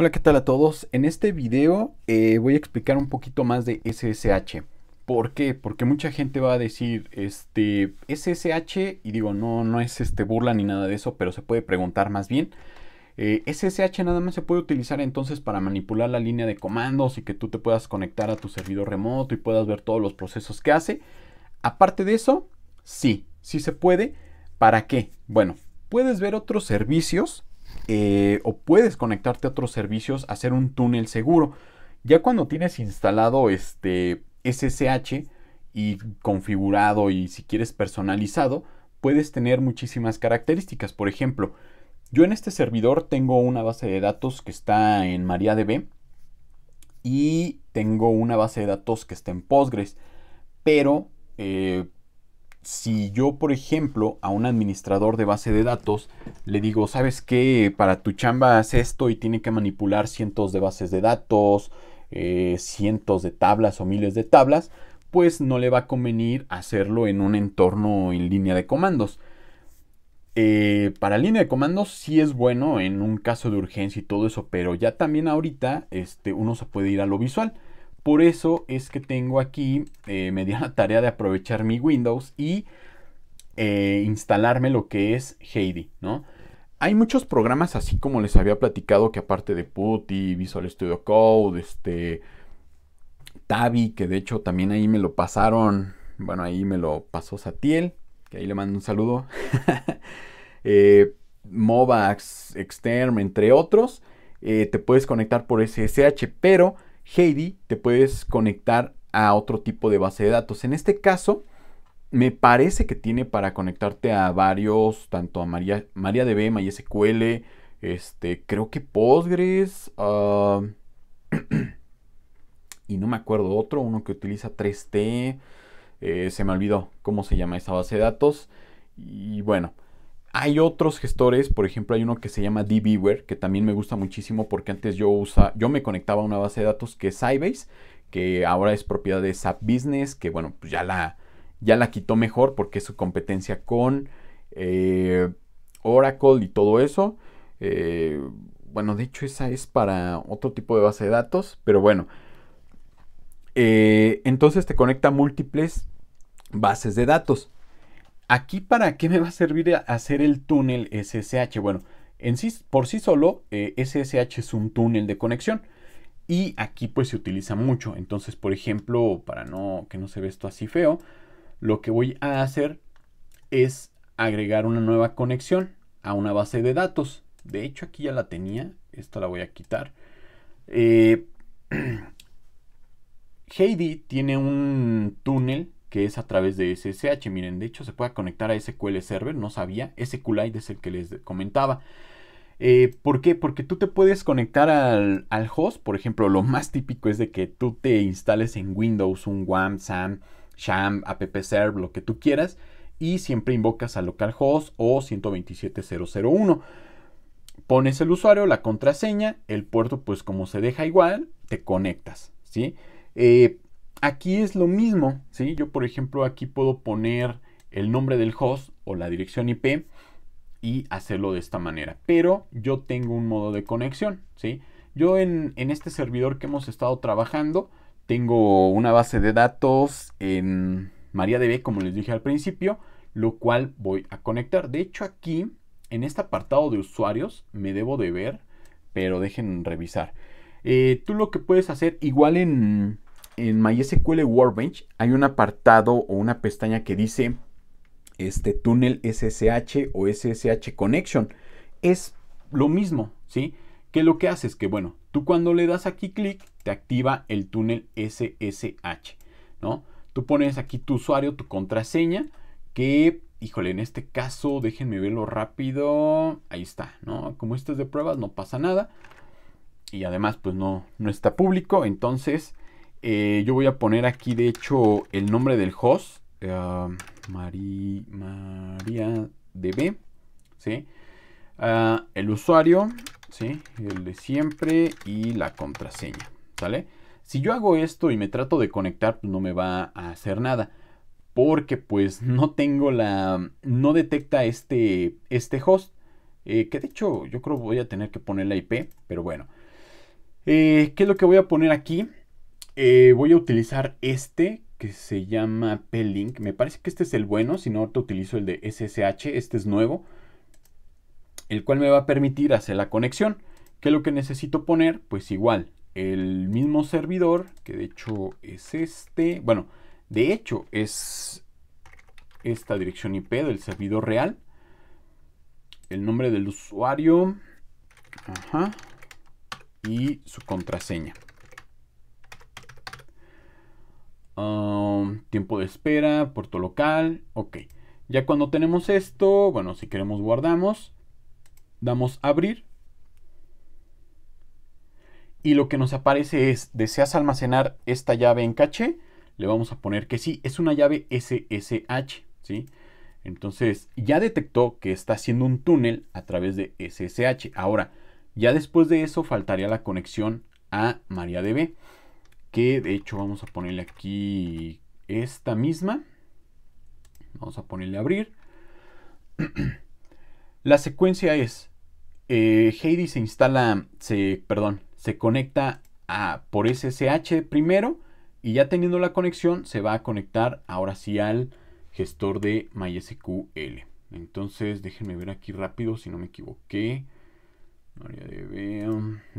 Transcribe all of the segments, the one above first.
Hola, ¿qué tal a todos? En este video eh, voy a explicar un poquito más de SSH. ¿Por qué? Porque mucha gente va a decir, este, SSH, y digo, no, no es este burla ni nada de eso, pero se puede preguntar más bien. SSH eh, nada más se puede utilizar entonces para manipular la línea de comandos y que tú te puedas conectar a tu servidor remoto y puedas ver todos los procesos que hace. Aparte de eso, sí, sí se puede. ¿Para qué? Bueno, puedes ver otros servicios eh, o puedes conectarte a otros servicios, hacer un túnel seguro. Ya cuando tienes instalado este SSH y configurado y si quieres personalizado, puedes tener muchísimas características. Por ejemplo, yo en este servidor tengo una base de datos que está en MariaDB y tengo una base de datos que está en Postgres, pero eh, si yo, por ejemplo, a un administrador de base de datos le digo, ¿sabes qué? Para tu chamba haces esto y tiene que manipular cientos de bases de datos, eh, cientos de tablas o miles de tablas, pues no le va a convenir hacerlo en un entorno en línea de comandos. Eh, para línea de comandos sí es bueno en un caso de urgencia y todo eso, pero ya también ahorita este, uno se puede ir a lo visual. Por eso es que tengo aquí, eh, me dio la tarea de aprovechar mi Windows y eh, instalarme lo que es Heidi, ¿no? Hay muchos programas así como les había platicado que aparte de Putty, Visual Studio Code, este Tavi, que de hecho también ahí me lo pasaron, bueno, ahí me lo pasó Satiel, que ahí le mando un saludo. eh, Movax, entre otros, eh, te puedes conectar por SSH, pero Heidi, te puedes conectar a otro tipo de base de datos. En este caso, me parece que tiene para conectarte a varios, tanto a MariaDB, MySQL, este, creo que Postgres, ah, y no me acuerdo otro, uno que utiliza 3T, eh, se me olvidó cómo se llama esa base de datos, y bueno, hay otros gestores, por ejemplo, hay uno que se llama DBware, que también me gusta muchísimo porque antes yo yo me conectaba a una base de datos que es Sybase, que ahora es propiedad de SAP Business, que bueno, pues ya la, ya la quitó mejor porque es su competencia con eh, Oracle y todo eso. Eh, bueno, de hecho esa es para otro tipo de base de datos, pero bueno. Eh, entonces te conecta múltiples bases de datos. Aquí, ¿para qué me va a servir hacer el túnel SSH? Bueno, en sí, por sí solo, SSH eh, es un túnel de conexión. Y aquí pues se utiliza mucho. Entonces, por ejemplo, para no que no se ve esto así feo, lo que voy a hacer es agregar una nueva conexión a una base de datos. De hecho, aquí ya la tenía. Esto la voy a quitar. Eh, Heidi tiene un túnel que es a través de SSH. Miren, de hecho se puede conectar a SQL Server, no sabía. SQLite es el que les comentaba. Eh, ¿Por qué? Porque tú te puedes conectar al, host. Por ejemplo, lo más típico es de que tú te instales en Windows un WAM, SAM, SHAM, Server, lo que tú quieras. Y siempre invocas al localhost o 127.0.0.1. Pones el usuario, la contraseña, el puerto, pues como se deja igual, te conectas. ¿sí? Eh, Aquí es lo mismo, ¿sí? Yo, por ejemplo, aquí puedo poner el nombre del host o la dirección IP y hacerlo de esta manera. Pero yo tengo un modo de conexión, ¿sí? Yo en, este servidor que hemos estado trabajando, tengo una base de datos en MariaDB, como les dije al principio, lo cual voy a conectar. De hecho, aquí, en este apartado de usuarios, me debo de ver, pero dejen revisar. Eh, tú lo que puedes hacer, igual en, en MySQL Workbench hay un apartado o una pestaña que dice este túnel SSH o SSH Connection. Es lo mismo, ¿sí? Que lo que hace es que, bueno, tú cuando le das aquí clic, te activa el túnel SSH, ¿no? Tú pones aquí tu usuario, tu contraseña, que, híjole, en este caso, déjenme verlo rápido. Ahí está, ¿no? Como esto es de pruebas, no pasa nada. Y además, pues no, no está público, entonces eh, yo voy a poner aquí, de hecho, el nombre del host. Uh, María DB. Ah, el usuario. ¿sí? El de siempre. Y la contraseña. ¿Sale? Si yo hago esto y me trato de conectar, pues no me va a hacer nada. Porque pues no tengo la... No detecta este, este host. Eh, que de hecho yo creo voy a tener que poner la IP. Pero bueno. ¿Qué es lo que voy a poner aquí? Eh, voy a utilizar este que se llama P-Link. Me parece que este es el bueno, si no te utilizo el de SSH, este es nuevo. El cual me va a permitir hacer la conexión. ¿Qué es lo que necesito poner? Pues igual, el mismo servidor, que de hecho es este. Bueno, de hecho es esta dirección IP del servidor real. El nombre del usuario. Ajá, y su contraseña. Um, tiempo de espera, puerto local, ok. Ya cuando tenemos esto, bueno, si queremos guardamos, damos abrir. Y lo que nos aparece es, ¿deseas almacenar esta llave en caché? Le vamos a poner que sí, es una llave SSH, ¿sí? Entonces, ya detectó que está haciendo un túnel a través de SSH. Ahora, ya después de eso faltaría la conexión a MariaDB que de hecho vamos a ponerle aquí esta misma. Vamos a ponerle abrir. La secuencia es, eh, Heidi se instala, se, perdón, se conecta a, por SSH primero y ya teniendo la conexión se va a conectar ahora sí al gestor de MySQL. Entonces déjenme ver aquí rápido si no me equivoqué.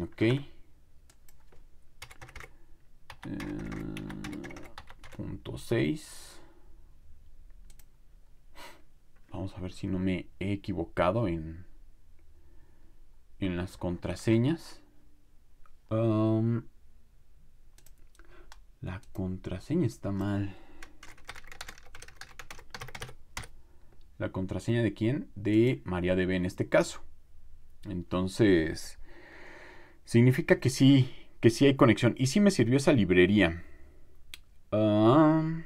Ok. Eh, punto 6 vamos a ver si no me he equivocado en en las contraseñas um, la contraseña está mal la contraseña de quién de María debe en este caso entonces significa que sí que sí hay conexión. Y si me sirvió esa librería. Ah,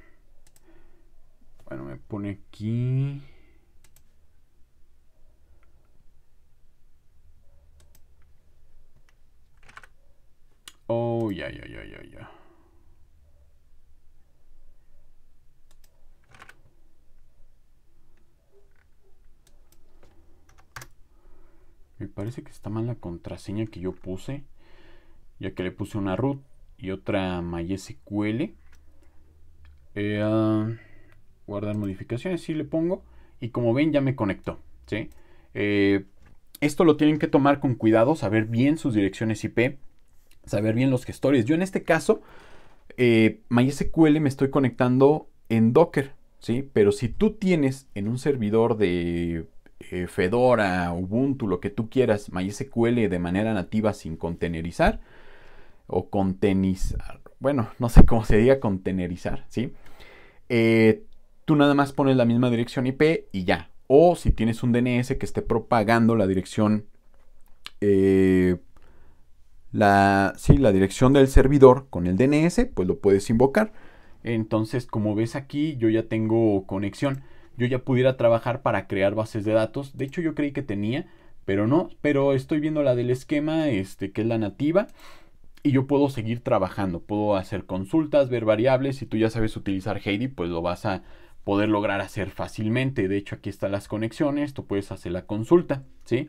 bueno, me pone aquí. Oh, ya, ya, ya, ya, ya. Me parece que está mal la contraseña que yo puse ya que le puse una root y otra MySQL. Eh, ah, guardar modificaciones, sí le pongo. Y como ven ya me conectó. ¿sí? Eh, esto lo tienen que tomar con cuidado, saber bien sus direcciones IP, saber bien los gestores. Yo en este caso, eh, MySQL me estoy conectando en Docker. ¿sí? Pero si tú tienes en un servidor de Fedora, Ubuntu, lo que tú quieras, MySQL de manera nativa sin contenerizar, o contenizar. Bueno, no sé cómo se diga contenerizar, ¿sí? Eh, tú nada más pones la misma dirección IP y ya. O si tienes un DNS que esté propagando la dirección. Eh, la, la dirección del servidor con el DNS, pues lo puedes invocar. Entonces, como ves aquí, yo ya tengo conexión. Yo ya pudiera trabajar para crear bases de datos. De hecho, yo creí que tenía, pero no. Pero estoy viendo la del esquema, este, que es la nativa y yo puedo seguir trabajando, puedo hacer consultas, ver variables, si tú ya sabes utilizar Heidi, pues lo vas a poder lograr hacer fácilmente. De hecho, aquí están las conexiones, tú puedes hacer la consulta, ¿sí?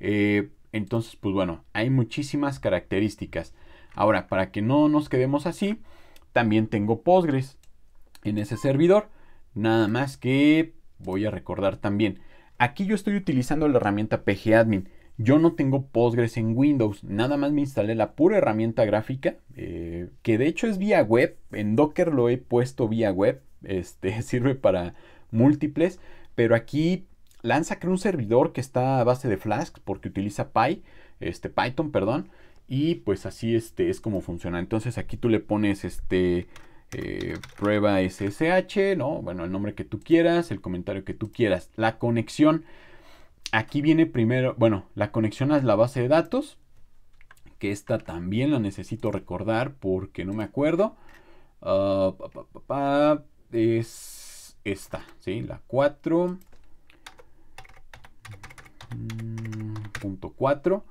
Eh, entonces, pues bueno, hay muchísimas características. Ahora, para que no nos quedemos así, también tengo Postgres en ese servidor. Nada más que voy a recordar también. Aquí yo estoy utilizando la herramienta pgadmin. Yo no tengo Postgres en Windows, nada más me instalé la pura herramienta gráfica, eh, que de hecho es vía web, en Docker lo he puesto vía web, este, sirve para múltiples, pero aquí lanza un servidor que está a base de Flask porque utiliza este, Python, perdón, y pues así este, es como funciona. Entonces aquí tú le pones este... Eh, prueba SSH, ¿no? Bueno, el nombre que tú quieras, el comentario que tú quieras. La conexión Aquí viene primero, bueno, la conexión a la base de datos, que esta también la necesito recordar porque no me acuerdo. Ah, es esta, ¿sí? La 4. Mm, punto 4.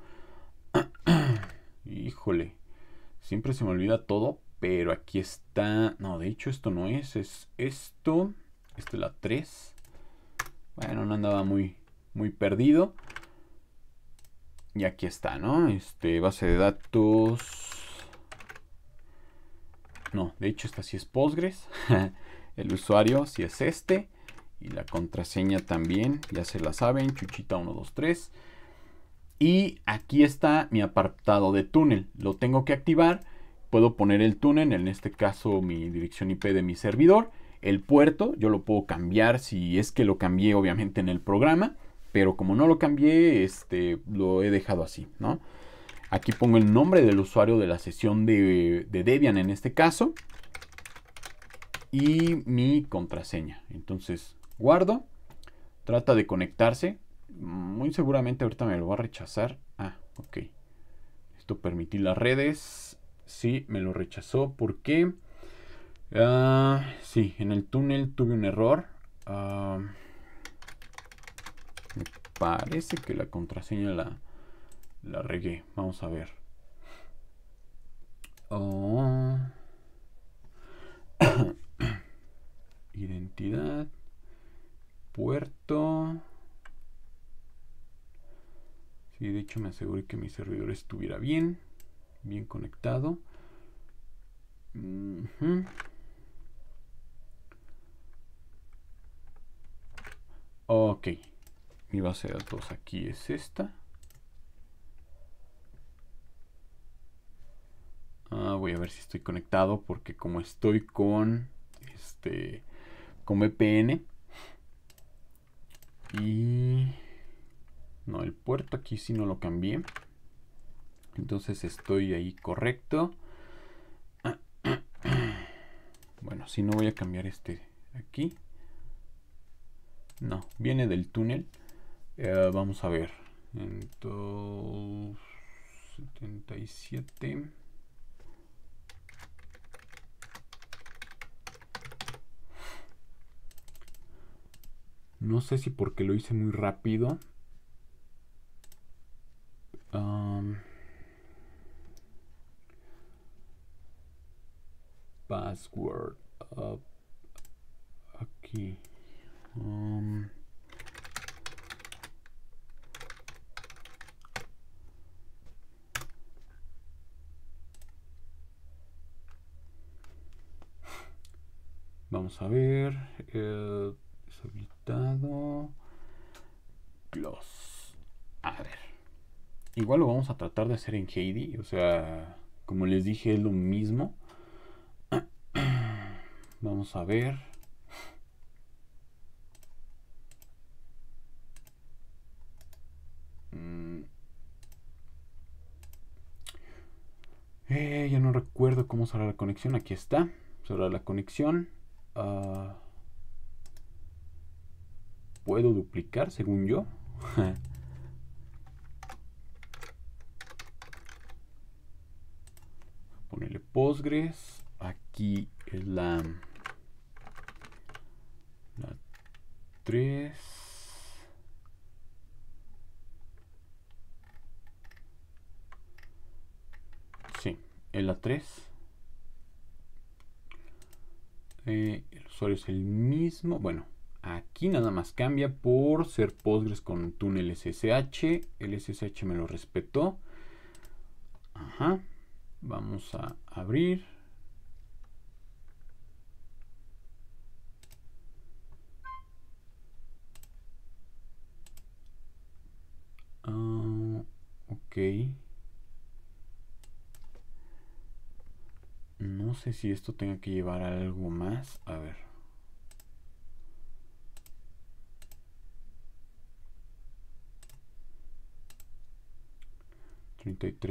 Híjole, siempre se me olvida todo, pero aquí está. No, de hecho esto no es, es esto. Esta es la 3. Bueno, no andaba muy, muy perdido. Y aquí está, ¿no? Este, base de datos. No, de hecho esta sí es Postgres. El usuario sí es este. Y la contraseña también, ya se la saben, chuchita123. Y aquí está mi apartado de túnel. Lo tengo que activar. Puedo poner el túnel, en este caso mi dirección IP de mi servidor. El puerto, yo lo puedo cambiar si es que lo cambié obviamente en el programa pero como no lo cambié, este, lo he dejado así, ¿no? Aquí pongo el nombre del usuario de la sesión de, Debian en este caso y mi contraseña. Entonces guardo, trata de conectarse. Muy seguramente ahorita me lo va a rechazar. Ah, ok. Esto permití las redes. Sí, me lo rechazó ¿Por qué? Ah, sí, en el túnel tuve un error. Ah parece que la contraseña la, regué. Vamos a ver. Oh. Identidad. Puerto. Sí, de hecho me aseguré que mi servidor estuviera bien. Bien conectado. Ok. Ok. Mi base de datos aquí es esta. Ah, voy a ver si estoy conectado porque como estoy con este con VPN y no, el puerto aquí sí no lo cambié. Entonces estoy ahí correcto. Bueno, si no voy a cambiar este aquí. No, viene del túnel. Eh, vamos a ver. Entonces, 77. No sé si porque lo hice muy rápido. Vamos a ver. Eh, deshabilitado. Gloss. A ver. Igual lo vamos a tratar de hacer en Heidi. O sea, como les dije, es lo mismo. Vamos a ver. Mm. Eh, ya no recuerdo cómo cerrar la conexión. Aquí está. cerrar la conexión. Uh, ¿Puedo duplicar según yo? Ponerle Postgres. Aquí es la, la 3. Sí, en la 3. Eh, el usuario es el mismo. Bueno, aquí nada más cambia por ser Postgres con un túnel SSH. El SSH me lo respetó. Ajá. Vamos a abrir. Ah, ok. No sé si esto tenga que llevar algo más. A ver.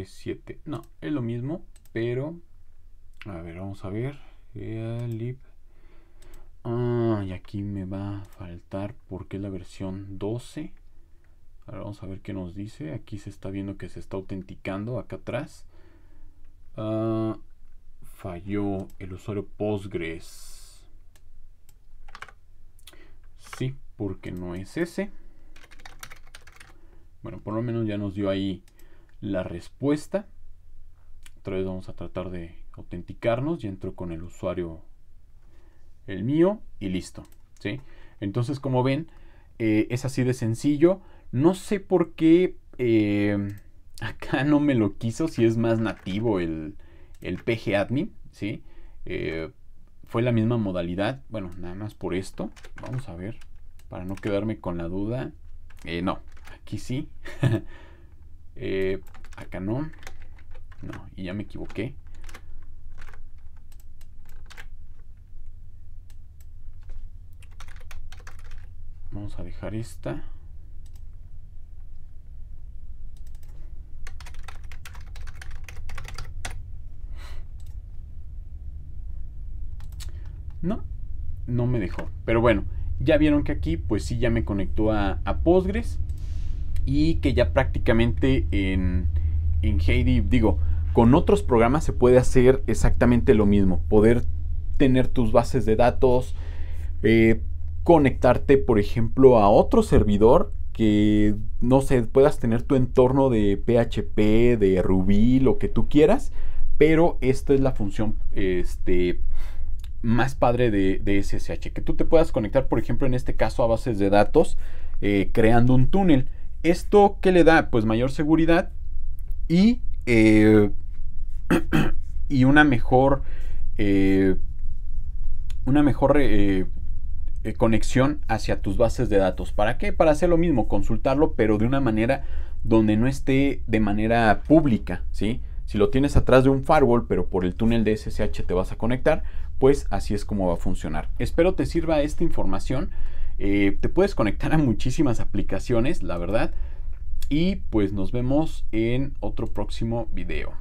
siete No, es lo mismo, pero... A ver, vamos a ver. Ah, y aquí me va a faltar porque es la versión 12. Ahora vamos a ver qué nos dice. Aquí se está viendo que se está autenticando acá atrás. Ah falló el usuario Postgres. Sí, porque no es ese. Bueno, por lo menos ya nos dio ahí la respuesta. Otra vez vamos a tratar de autenticarnos. Ya entro con el usuario, el mío, y listo. ¿sí? Entonces, como ven, eh, es así de sencillo. No sé por qué eh, acá no me lo quiso, si es más nativo el, el Admin, ¿sí? Eh, fue la misma modalidad, bueno, nada más por esto, vamos a ver, para no quedarme con la duda, eh, no, aquí sí, eh, acá no, no, y ya me equivoqué. Vamos a dejar esta. No, no me dejó. Pero bueno, ya vieron que aquí pues sí ya me conectó a, a Postgres y que ya prácticamente en, en Heidi, digo, con otros programas se puede hacer exactamente lo mismo, poder tener tus bases de datos, eh, conectarte por ejemplo a otro servidor que no sé, puedas tener tu entorno de PHP, de Ruby, lo que tú quieras, pero esta es la función este, más padre de, SSH, que tú te puedas conectar, por ejemplo, en este caso a bases de datos, eh, creando un túnel. ¿Esto que le da? Pues mayor seguridad y, eh, y una mejor, eh, una mejor conexión hacia tus bases de datos. ¿Para qué? Para hacer lo mismo, consultarlo, pero de una manera donde no esté de manera pública, ¿sí? Si lo tienes atrás de un firewall, pero por el túnel de SSH te vas a conectar, pues así es como va a funcionar. Espero te sirva esta información. Eh, te puedes conectar a muchísimas aplicaciones, la verdad. Y pues nos vemos en otro próximo video.